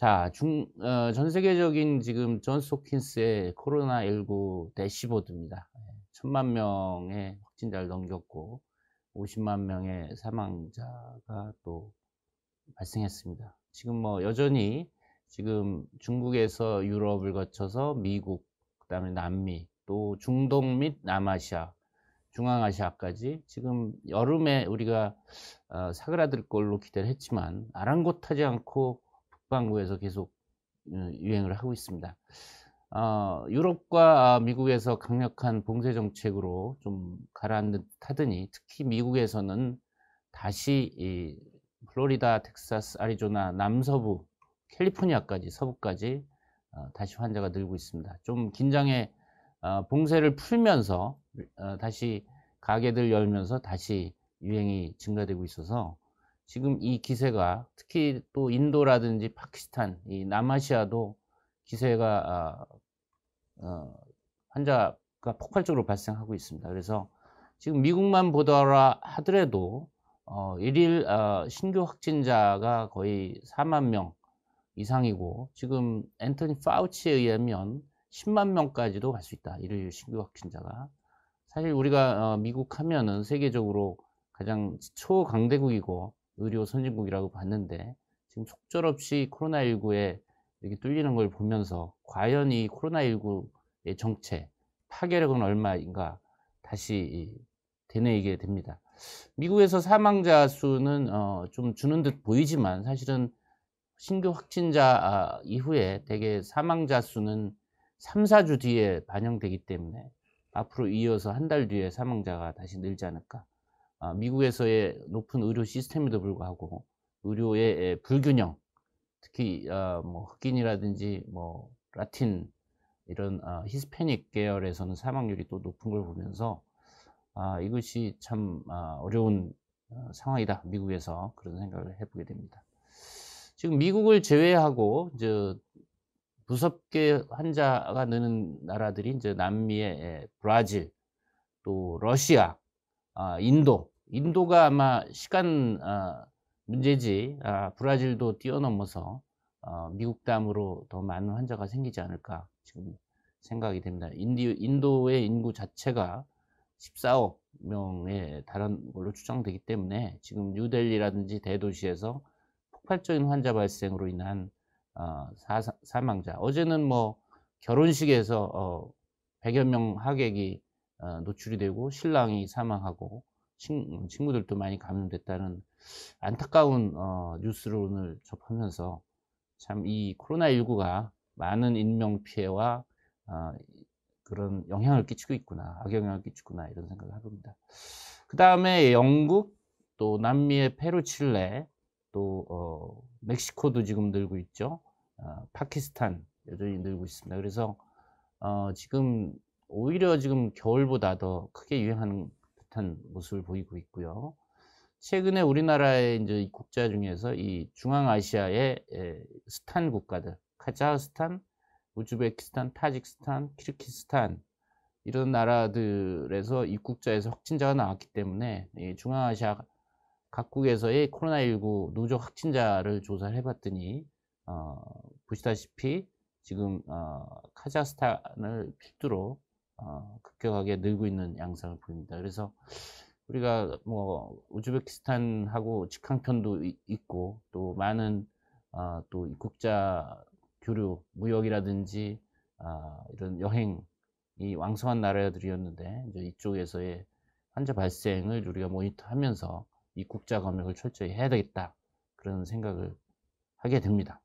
자, 중, 어, 전 세계적인 지금 존스 호킨스의 코로나19 대시보드입니다. 예, 천만 명의 확진자를 넘겼고, 50만 명의 사망자가 또 발생했습니다. 지금 뭐 여전히 지금 중국에서 유럽을 거쳐서 미국, 그 다음에 남미, 또 중동 및 남아시아, 중앙아시아까지 지금 여름에 우리가 어, 사그라들 걸로 기대를 했지만 아랑곳하지 않고 북방구에서 계속 어, 유행을 하고 있습니다. 어, 유럽과 미국에서 강력한 봉쇄 정책으로 좀 가라앉는 하더니 특히 미국에서는 다시 이 플로리다, 텍사스, 아리조나 남서부, 캘리포니아까지 서부까지 어, 다시 환자가 늘고 있습니다. 좀 긴장의 어, 봉쇄를 풀면서 어, 다시 가게들 열면서 다시 유행이 증가되고 있어서 지금 이 기세가 특히 또 인도라든지 파키스탄, 이 남아시아도 기세가 어, 어, 환자가 폭발적으로 발생하고 있습니다. 그래서 지금 미국만 보더라 하더라도 어, 일일 어, 신규 확진자가 거의 4만 명 이상이고 지금 앤터니 파우치에 의하면 10만 명까지도 갈 수 있다. 일일 신규 확진자가 사실 우리가 어, 미국 하면은 세계적으로 가장 초강대국이고 의료 선진국이라고 봤는데 지금 속절없이 코로나19에 이렇게 뚫리는 걸 보면서 과연 이 코로나19의 정체, 파괴력은 얼마인가 다시 되뇌이게 됩니다. 미국에서 사망자 수는 어, 좀 주는 듯 보이지만 사실은 신규 확진자 아, 이후에 대개 사망자 수는 3, 4주 뒤에 반영되기 때문에 앞으로 이어서 한 달 뒤에 사망자가 다시 늘지 않을까 아, 미국에서의 높은 의료 시스템에도 불구하고 의료의 불균형, 특히 아, 뭐 흑인이라든지 뭐 라틴 이런 아, 히스패닉 계열에서는 사망률이 또 높은 걸 보면서 이것이 참 어려운 어, 상황이다 미국에서 그런 생각을 해보게 됩니다. 지금 미국을 제외하고 이제 무섭게 환자가 느는 나라들이 이제 남미의 브라질, 또 러시아, 아, 인도, 인도가 아마 시간 어, 문제지 아, 브라질도 뛰어넘어서 어, 미국 다음으로 더 많은 환자가 생기지 않을까 지금 생각이 됩니다. 인디, 인도의 인구 자체가 14억 명에 달한 걸로 추정되기 때문에 지금 뉴델리라든지 대도시에서 폭발적인 환자 발생으로 인한 어, 사망자 어제는 뭐 결혼식에서 100여 명 하객이 어, 노출이 되고 신랑이 사망하고 친, 친구들도 많이 감염됐다는 안타까운 어, 뉴스를 오늘 접하면서 참 이 코로나19가 많은 인명 피해와 어, 그런 영향을 끼치고 있구나 악영향을 끼치구나 이런 생각을 해봅니다. 그 다음에 영국 또 남미의 페루 칠레 또 어, 멕시코도 지금 늘고 있죠. 어, 파키스탄 여전히 늘고 있습니다. 그래서 어, 지금 오히려 지금 겨울보다 더 크게 유행하는 듯한 모습을 보이고 있고요. 최근에 우리나라의 이제 국자 중에서 이 중앙아시아의 스탄 국가들, 카자흐스탄, 우즈베키스탄, 타직스탄, 키르키스탄 이런 나라들에서 입국자에서 확진자가 나왔기 때문에 중앙아시아 각국에서의 코로나19 누적 확진자를 조사를 해봤더니 어, 보시다시피 지금 어, 카자흐스탄을 필두로 어, 급격하게 늘고 있는 양상을 보입니다. 그래서 우리가 뭐 우즈베키스탄하고 직항편도 있고 또 많은 어, 또 입국자 교류, 무역이라든지 어, 이런 여행이 왕성한 나라들이었는데 이제 이쪽에서의 환자 발생을 우리가 모니터하면서 입국자 검역을 철저히 해야 되겠다 그런 생각을 하게 됩니다.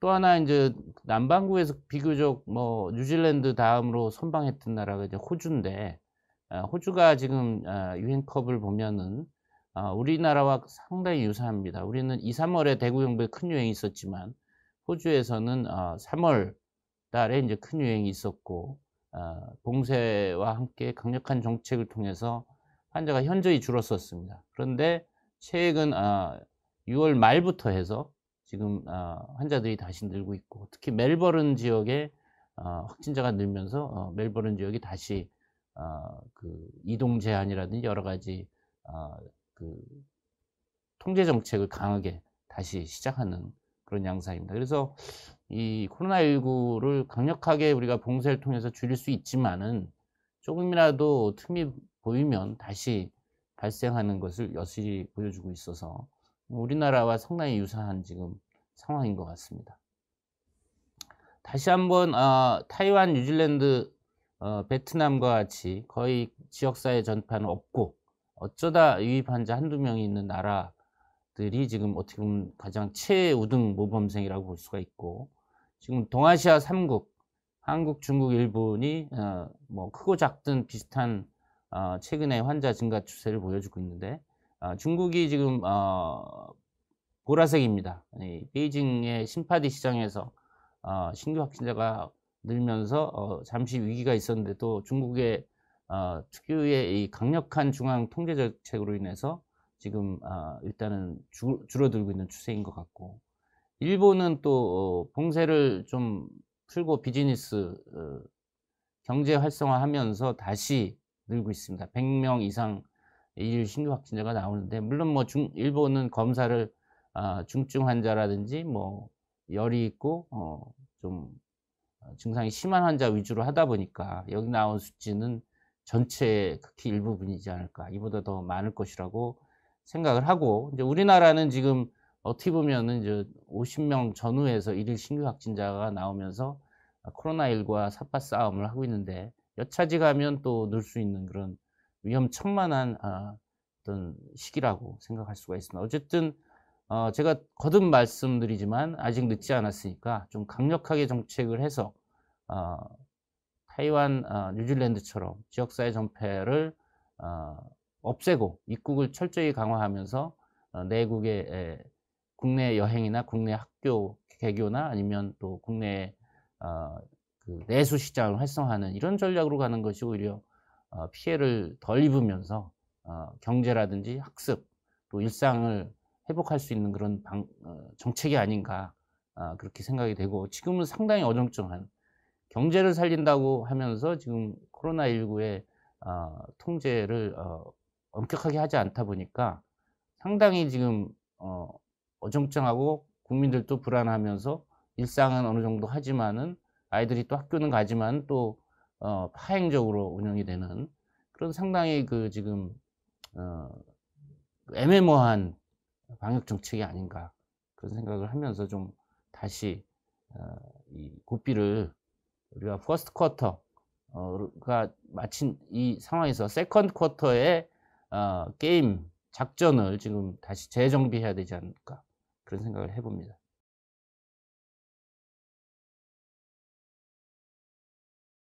또 하나 이제 남반구에서 비교적 뭐 뉴질랜드 다음으로 선방했던 나라가 이제 호주인데 아, 호주가 지금 아, 유행컵을 보면은 아, 우리나라와 상당히 유사합니다. 우리는 2, 3월에 대구 경북에 큰 유행이 있었지만 호주에서는 3월 달에 이제 큰 유행이 있었고 봉쇄와 함께 강력한 정책을 통해서 환자가 현저히 줄었었습니다. 그런데 최근 6월 말부터 해서 지금 아, 환자들이 다시 늘고 있고 특히 멜버른 지역에 아, 확진자가 늘면서 어, 멜버른 지역이 다시 아, 그 이동 제한이라든지 여러 가지 그 통제 정책을 강하게 다시 시작하는 그런 양상입니다. 그래서 이 코로나19를 강력하게 우리가 봉쇄를 통해서 줄일 수 있지만은 조금이라도 틈이 보이면 다시 발생하는 것을 여실히 보여주고 있어서 우리나라와 상당히 유사한 지금 상황인 것 같습니다. 다시 한번 어, 타이완, 뉴질랜드, 어, 베트남과 같이 거의 지역사회 전파는 없고 어쩌다 유입환자 한두 명이 있는 나라들이 지금 어떻게 보면 가장 최우등 모범생이라고 볼 수가 있고 지금 동아시아 3국 한국, 중국, 일본이 어, 뭐 크고 작든 비슷한 어, 최근의 환자 증가 추세를 보여주고 있는데 어, 중국이 지금 어, 보라색입니다. 베이징의 신파디 시장에서 어, 신규 확진자가 늘면서 어, 잠시 위기가 있었는데 또 중국의 어, 특유의 이 강력한 중앙 통제 정책으로 인해서 지금 어, 일단은 줄, 줄어들고 있는 추세인 것 같고 일본은 또 어, 봉쇄를 좀 풀고 비즈니스 어, 경제 활성화하면서 다시 늘고 있습니다. 100명 이상 일일 신규 확진자가 나오는데 물론 뭐 중, 일본은 검사를 아, 중증 환자라든지 뭐 열이 있고 어, 좀 증상이 심한 환자 위주로 하다 보니까 여기 나온 수치는 전체 극히 일부분이지 않을까 이보다 더 많을 것이라고 생각을 하고 이제 우리나라는 지금 어떻게 보면은 이제 50명 전후에서 일일 신규 확진자가 나오면서 코로나19와 삽파 싸움을 하고 있는데 여차지 가면 또 늘 수 있는 그런 위험천만한 아, 어떤 시기라고 생각할 수가 있습니다. 어쨌든 어, 제가 거듭 말씀드리지만 아직 늦지 않았으니까 좀 강력하게 정책을 해서 어, 타이완, 어, 뉴질랜드처럼 지역사회 정폐를 없애고 입국을 철저히 강화하면서 내국의 국내 여행이나 국내 학교 개교나 아니면 또 국내 어, 그 내수 시장을 활성화하는 이런 전략으로 가는 것이 오히려 어, 피해를 덜 입으면서 어, 경제라든지 학습 또 일상을 회복할 수 있는 그런 방, 어, 정책이 아닌가 아, 그렇게 생각이 되고 지금은 상당히 어정쩡한 경제를 살린다고 하면서 지금 코로나19의 통제를 엄격하게 하지 않다 보니까 상당히 지금 어, 어정쩡하고 국민들도 불안하면서 일상은 어느 정도 하지만은 아이들이 또 학교는 가지만 또 어, 파행적으로 운영이 되는 그런 상당히 그 지금 어, 애매모호한 방역 정책이 아닌가 그런 생각을 하면서 좀 다시 어, 이 고삐를 우리가 퍼스트 쿼터가 마친 이 상황에서 세컨드 쿼터의 어, 게임 작전을 지금 다시 재정비해야 되지 않을까 그런 생각을 해봅니다.